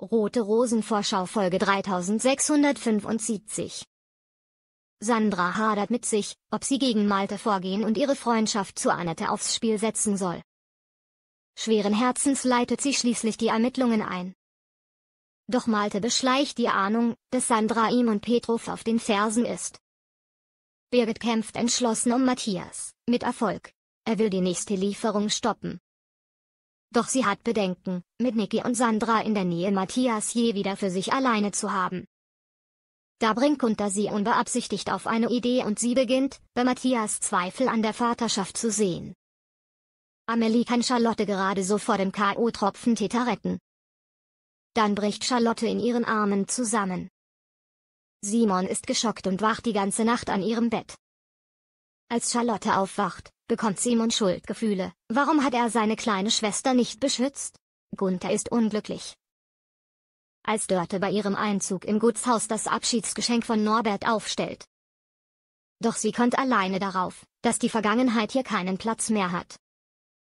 Rote Rosenvorschau Folge 3675 Sandra hadert mit sich, ob sie gegen Malte vorgehen und ihre Freundschaft zu Annette aufs Spiel setzen soll. Schweren Herzens leitet sie schließlich die Ermittlungen ein. Doch Malte beschleicht die Ahnung, dass Sandra ihm und Petrov auf den Fersen ist. Birgit kämpft entschlossen um Matthias, mit Erfolg. Er will die nächste Lieferung stoppen. Doch sie hat Bedenken, mit Niki und Sandra in der Nähe Matthias je wieder für sich alleine zu haben. Da bringt Gunther sie unbeabsichtigt auf eine Idee und sie beginnt, bei Matthias Zweifel an der Vaterschaft zu sehen. Amelie kann Charlotte gerade so vor dem K.O.-Tropfen Täter retten. Dann bricht Charlotte in ihren Armen zusammen. Simon ist geschockt und wacht die ganze Nacht an ihrem Bett. Als Charlotte aufwacht, bekommt Simon Schuldgefühle. Warum hat er seine kleine Schwester nicht beschützt? Gunther ist unglücklich. Als Dörte bei ihrem Einzug im Gutshaus das Abschiedsgeschenk von Norbert aufstellt. Doch sie kommt alleine darauf, dass die Vergangenheit hier keinen Platz mehr hat.